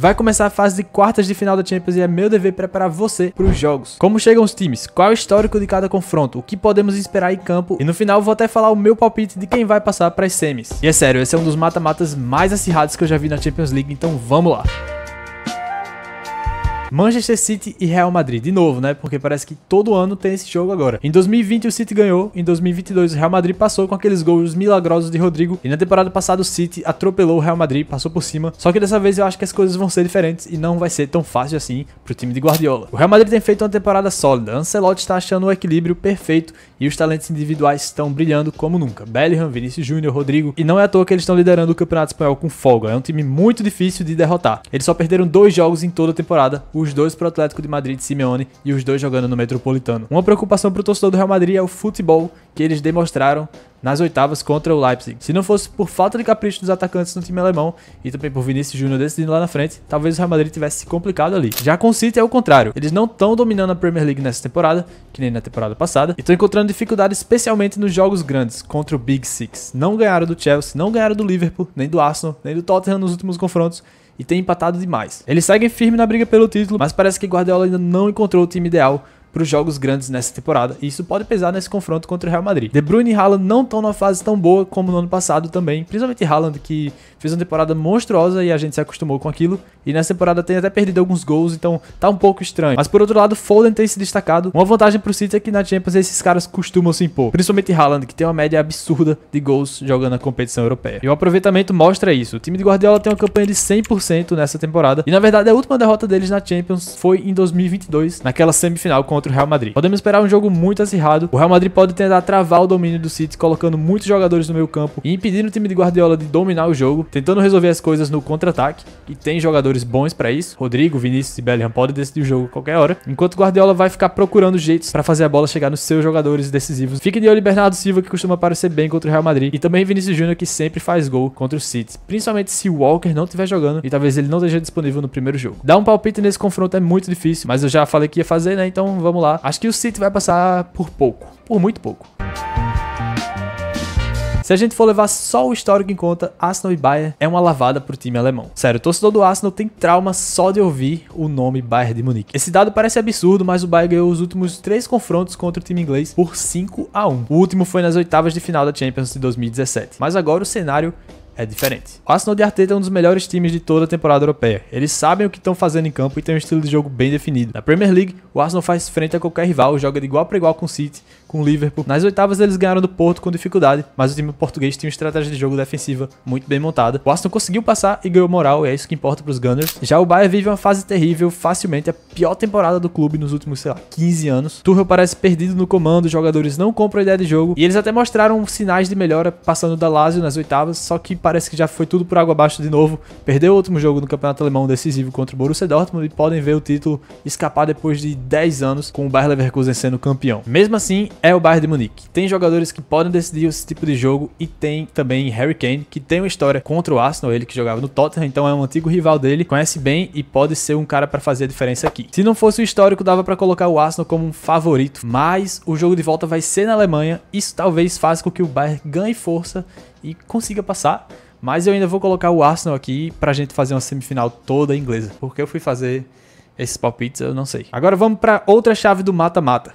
Vai começar a fase de quartas de final da Champions e é meu dever preparar você para os jogos. Como chegam os times? Qual é o histórico de cada confronto? O que podemos esperar em campo? E no final vou até falar o meu palpite de quem vai passar para as semis. E é sério, esse é um dos mata-matas mais acirrados que eu já vi na Champions League, então vamos lá. Manchester City e Real Madrid, de novo, né? Porque parece que todo ano tem esse jogo agora. Em 2020 o City ganhou, em 2022 o Real Madrid passou com aqueles gols milagrosos de Rodrigo e na temporada passada o City atropelou o Real Madrid, passou por cima. Só que dessa vez eu acho que as coisas vão ser diferentes e não vai ser tão fácil assim pro time de Guardiola. O Real Madrid tem feito uma temporada sólida. Ancelotti está achando o equilíbrio perfeito e os talentos individuais estão brilhando como nunca. Bellingham, Vinícius Júnior, Rodrigo e não é à toa que eles estão liderando o Campeonato Espanhol com folga. É um time muito difícil de derrotar. Eles só perderam dois jogos em toda a temporada. O os dois pro Atlético de Madrid de Simeone e os dois jogando no Metropolitano. Uma preocupação pro torcedor do Real Madrid é o futebol que eles demonstraram nas oitavas contra o Leipzig. Se não fosse por falta de capricho dos atacantes no time alemão e também por Vinícius Júnior decidindo lá na frente, talvez o Real Madrid tivesse se complicado ali. Já com o City é o contrário. Eles não estão dominando a Premier League nessa temporada, que nem na temporada passada, e estão encontrando dificuldade especialmente nos jogos grandes contra o Big Six. Não ganharam do Chelsea, não ganharam do Liverpool, nem do Arsenal, nem do Tottenham nos últimos confrontos e tem empatado demais. Eles seguem firme na briga pelo título, mas parece que Guardiola ainda não encontrou o time ideal para os jogos grandes nessa temporada, e isso pode pesar nesse confronto contra o Real Madrid. De Bruyne e Haaland não estão numa fase tão boa como no ano passado também, principalmente Haaland, que fez uma temporada monstruosa e a gente se acostumou com aquilo, e nessa temporada tem até perdido alguns gols, então tá um pouco estranho. Mas por outro lado, Foden tem se destacado. Uma vantagem para o City é que na Champions esses caras costumam se impor, principalmente Haaland, que tem uma média absurda de gols jogando na competição europeia. E o aproveitamento mostra isso. O time de Guardiola tem uma campanha de 100% nessa temporada, e na verdade a última derrota deles na Champions foi em 2022, naquela semifinal contra contra o Real Madrid. Podemos esperar um jogo muito acirrado. O Real Madrid pode tentar travar o domínio do City, colocando muitos jogadores no meio campo e impedindo o time de Guardiola de dominar o jogo, tentando resolver as coisas no contra-ataque. E tem jogadores bons para isso. Rodrigo, Vinícius e Bellingham podem decidir o jogo a qualquer hora. Enquanto Guardiola vai ficar procurando jeitos para fazer a bola chegar nos seus jogadores decisivos. Fique de olho em Bernardo Silva, que costuma aparecer bem contra o Real Madrid, e também Vinícius Júnior, que sempre faz gol contra o City, principalmente se o Walker não estiver jogando e talvez ele não esteja disponível no primeiro jogo. Dar um palpite nesse confronto é muito difícil, mas eu já falei que ia fazer, né? Então vamos vamos lá. Acho que o City vai passar por pouco, por muito pouco. Se a gente for levar só o histórico em conta, Arsenal e Bayern é uma lavada pro time alemão. Sério, o torcedor do Arsenal tem trauma só de ouvir o nome Bayern de Munique. Esse dado parece absurdo, mas o Bayern ganhou os últimos três confrontos contra o time inglês por 5 a 1. O último foi nas oitavas de final da Champions de 2017. Mas agora o cenário é diferente. O Arsenal de Arteta é um dos melhores times de toda a temporada europeia. Eles sabem o que estão fazendo em campo e têm um estilo de jogo bem definido. Na Premier League, o Arsenal faz frente a qualquer rival, joga de igual para igual com o City, com o Liverpool. Nas oitavas eles ganharam do Porto com dificuldade, mas o time português tinha uma estratégia de jogo defensiva muito bem montada. O Arsenal conseguiu passar e ganhou moral, e é isso que importa para os Gunners. Já o Bayern vive uma fase terrível, facilmente a pior temporada do clube nos últimos, sei lá, 15 anos. Tuchel parece perdido no comando, os jogadores não compram ideia de jogo, e eles até mostraram sinais de melhora passando da Lazio nas oitavas, só que parece que já foi tudo por água abaixo de novo. Perdeu o último jogo no Campeonato Alemão decisivo contra o Borussia Dortmund e podem ver o título escapar depois de 10 anos com o Bayer Leverkusen sendo campeão. Mesmo assim, é o Bayern de Munique. Tem jogadores que podem decidir esse tipo de jogo e tem também Harry Kane, que tem uma história contra o Arsenal, ele que jogava no Tottenham, então é um antigo rival dele, conhece bem e pode ser um cara para fazer a diferença aqui. Se não fosse o histórico, dava para colocar o Arsenal como um favorito, mas o jogo de volta vai ser na Alemanha, isso talvez faça com que o Bayern ganhe força e consiga passar. Mas eu ainda vou colocar o Arsenal aqui pra gente fazer uma semifinal toda inglesa. Porque eu fui fazer esses palpites, eu não sei. Agora vamos pra outra chave do mata-mata.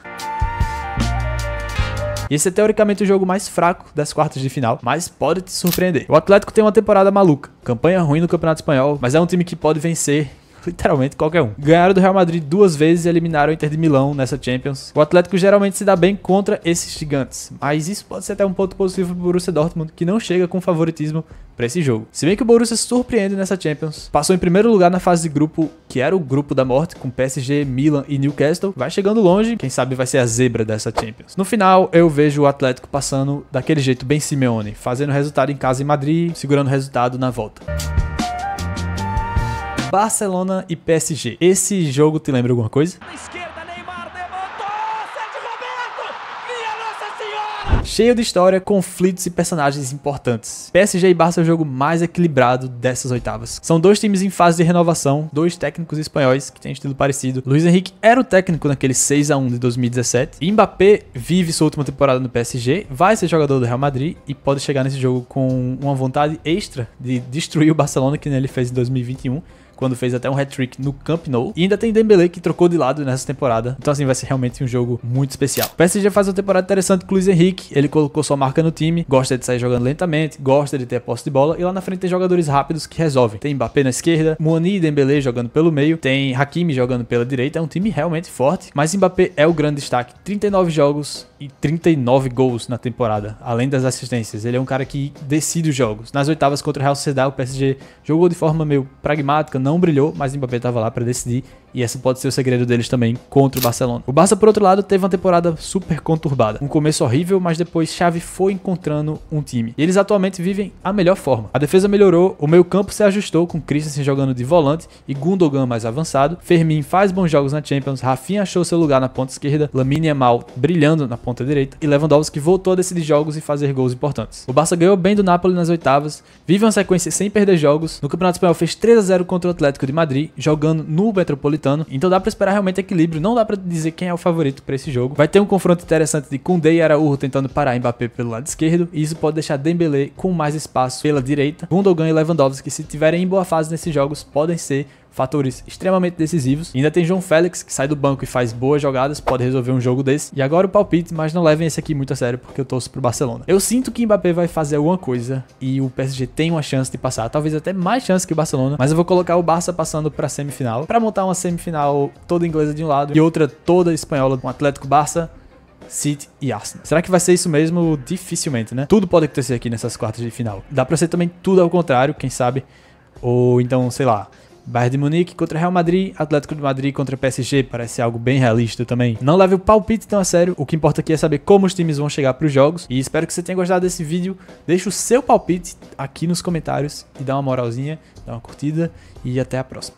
Esse é teoricamente o jogo mais fraco das quartas de final, mas pode te surpreender. O Atlético tem uma temporada maluca, campanha ruim no Campeonato Espanhol, mas é um time que pode vencer Literalmente qualquer um. Ganharam do Real Madrid duas vezes e eliminaram o Inter de Milão nessa Champions. O Atlético geralmente se dá bem contra esses gigantes, mas isso pode ser até um ponto positivo para o Borussia Dortmund, que não chega com favoritismo para esse jogo. Se bem que o Borussia surpreende nessa Champions, passou em primeiro lugar na fase de grupo, que era o grupo da morte, com PSG, Milan e Newcastle, vai chegando longe, quem sabe vai ser a zebra dessa Champions. No final, eu vejo o Atlético passando daquele jeito bem Simeone, fazendo resultado em casa em Madrid, segurando resultado na volta. Barcelona e PSG. Esse jogo te lembra alguma coisa? Cheio de história, conflitos e personagens importantes. PSG e Barça é o jogo mais equilibrado dessas oitavas. São dois times em fase de renovação, dois técnicos espanhóis que têm estilo parecido. Luiz Henrique era o técnico naquele 6 a 1 de 2017. Mbappé vive sua última temporada no PSG, vai ser jogador do Real Madrid e pode chegar nesse jogo com uma vontade extra de destruir o Barcelona que ele fez em 2021 quando fez até um hat-trick no Camp Nou. E ainda tem Dembele que trocou de lado nessa temporada. Então assim vai ser realmente um jogo muito especial. O PSG faz uma temporada interessante com o Luiz Henrique, ele colocou sua marca no time, gosta de sair jogando lentamente, gosta de ter a posse de bola e lá na frente tem jogadores rápidos que resolvem. Tem Mbappé na esquerda, Moni e Dembele jogando pelo meio, tem Hakimi jogando pela direita, é um time realmente forte, mas Mbappé é o grande destaque. 39 jogos, e 39 gols na temporada, além das assistências. Ele é um cara que decide os jogos. Nas oitavas contra o Real Sociedad, o PSG jogou de forma meio pragmática, não brilhou, mas o Mbappé estava lá para decidir e esse pode ser o segredo deles também contra o Barcelona. O Barça, por outro lado, teve uma temporada super conturbada. Um começo horrível, mas depois Xavi foi encontrando um time. E eles atualmente vivem a melhor forma. A defesa melhorou, o meio campo se ajustou com Christensen jogando de volante e Gundogan mais avançado. Fermin faz bons jogos na Champions, Rafinha achou seu lugar na ponta esquerda, Lamine mal brilhando na ponta ponta direita, e Lewandowski voltou a decidir jogos e fazer gols importantes. O Barça ganhou bem do Napoli nas oitavas, vive uma sequência sem perder jogos. No Campeonato Espanhol fez 3 a 0 contra o Atlético de Madrid, jogando no Metropolitano. Então dá para esperar realmente equilíbrio, não dá para dizer quem é o favorito para esse jogo. Vai ter um confronto interessante de Koundé e Araújo tentando parar Mbappé pelo lado esquerdo, e isso pode deixar Dembélé com mais espaço pela direita. Gundogan e Lewandowski, se tiverem em boa fase nesses jogos, podem ser fatores extremamente decisivos. ainda tem João Félix, que sai do banco e faz boas jogadas, pode resolver um jogo desse. E agora o palpite, mas não levem esse aqui muito a sério, porque eu torço pro Barcelona. Eu sinto que Mbappé vai fazer alguma coisa e o PSG tem uma chance de passar, talvez até mais chance que o Barcelona, mas eu vou colocar o Barça passando pra semifinal, para montar uma semifinal toda inglesa de um lado e outra toda espanhola com um Atlético Barça. City e Arsenal. Será que vai ser isso mesmo? Dificilmente, né? Tudo pode acontecer aqui nessas quartas de final. Dá pra ser também tudo ao contrário, quem sabe? Ou então, sei lá, Bayern de Munique contra Real Madrid, Atlético de Madrid contra PSG, parece algo bem realista também. Não leve o palpite tão a sério, o que importa aqui é saber como os times vão chegar para os jogos. E espero que você tenha gostado desse vídeo. Deixe o seu palpite aqui nos comentários e dá uma moralzinha, dá uma curtida e até a próxima.